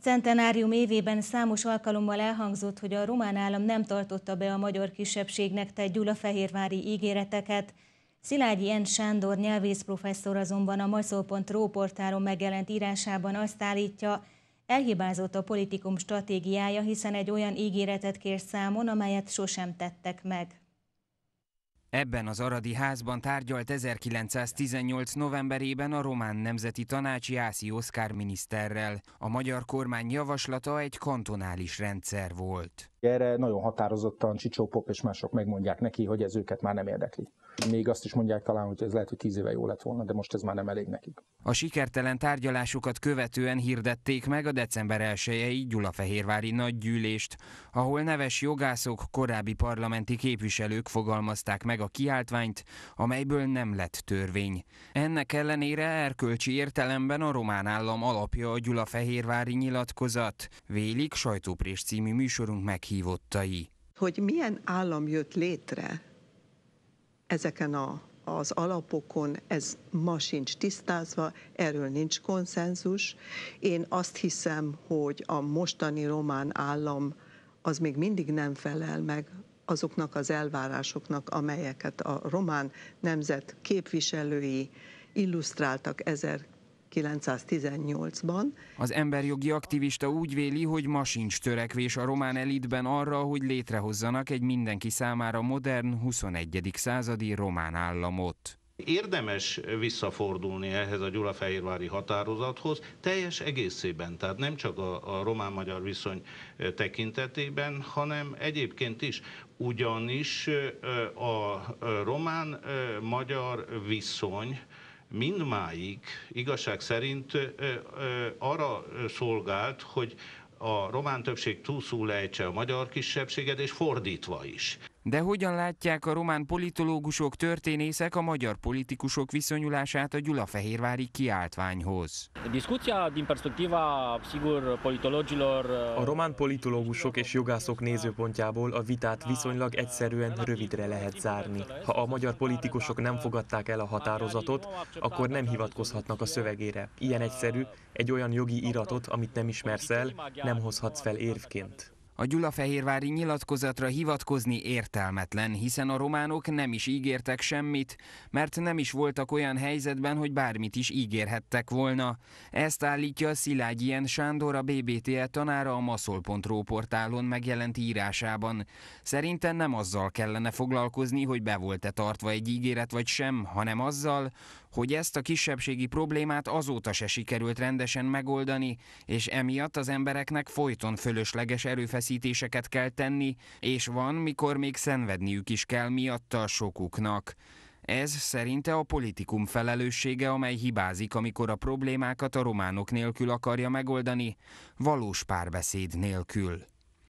centenárium évében számos alkalommal elhangzott, hogy a román állam nem tartotta be a magyar kisebbségnek tett gyulafehérvári ígéreteket. Szilágyi N. Sándor nyelvész professzor azonban a maszol.ro portálon megjelent írásában azt állítja, elhibázott a politikum stratégiája, hiszen egy olyan ígéretet kér számon, amelyet sosem tettek meg. Ebben az aradi házban tárgyalt 1918. novemberében a román nemzeti tanács Jászi Oszkár miniszterrel. A magyar kormány javaslata egy kantonális rendszer volt. Erre nagyon határozottan Csicsó Pop és mások megmondják neki, hogy ez őket már nem érdekli. Még azt is mondják talán, hogy ez lehet, hogy tíz éve jó lett volna, de most ez már nem elég nekik. A sikertelen tárgyalásokat követően hirdették meg a december 1-i Gyulafehérvári nagygyűlést, ahol neves jogászok, korábbi parlamenti képviselők fogalmazták meg a kiáltványt, amelyből nem lett törvény. Ennek ellenére erkölcsi értelemben a román állam alapja a Gyulafehérvári nyilatkozat, vélik sajtóprés című műsorunk meg meghívottai. Hogy milyen állam jött létre ezeken a, az alapokon, ez ma sincs tisztázva, erről nincs konszenzus. Én azt hiszem, hogy a mostani román állam az még mindig nem felel meg azoknak az elvárásoknak, amelyeket a román nemzet képviselői illusztráltak 1918-ban. Az emberjogi aktivista úgy véli, hogy ma sincs törekvés a román elitben arra, hogy létrehozzanak egy mindenki számára modern 21. századi román államot. Érdemes visszafordulni ehhez a Gyulafehérvári határozathoz teljes egészében, tehát nem csak a, a román-magyar viszony tekintetében, hanem egyébként is, ugyanis a román-magyar viszony mindmáig igazság szerint arra szolgált, hogy a román többség túlszúlejtse a magyar kisebbséget, és fordítva is. De hogyan látják a román politológusok, történészek a magyar politikusok viszonyulását a Gyulafehérvári kiáltványhoz? A román politológusok és jogászok nézőpontjából a vitát viszonylag egyszerűen rövidre lehet zárni. Ha a magyar politikusok nem fogadták el a határozatot, akkor nem hivatkozhatnak a szövegére. Ilyen egyszerű, egy olyan jogi iratot, amit nem ismersz el, nem hozhatsz fel érvként. A Gyulafehérvári nyilatkozatra hivatkozni értelmetlen, hiszen a románok nem is ígértek semmit, mert nem is voltak olyan helyzetben, hogy bármit is ígérhettek volna. Ezt állítja Szilágy Ilyen Sándor, a BBTE tanára a maszol.ro portálon megjelent írásában. Szerintem nem azzal kellene foglalkozni, hogy be volt-e tartva egy ígéret vagy sem, hanem azzal, hogy ezt a kisebbségi problémát azóta se sikerült rendesen megoldani, és emiatt az embereknek folyton fölösleges erőfeszítés erőfeszítéseket kell tenni, és van, mikor még szenvedniük is kell miatta sokuknak. Ez szerinte a politikum felelőssége, amely hibázik, amikor a problémákat a románok nélkül akarja megoldani, valós párbeszéd nélkül.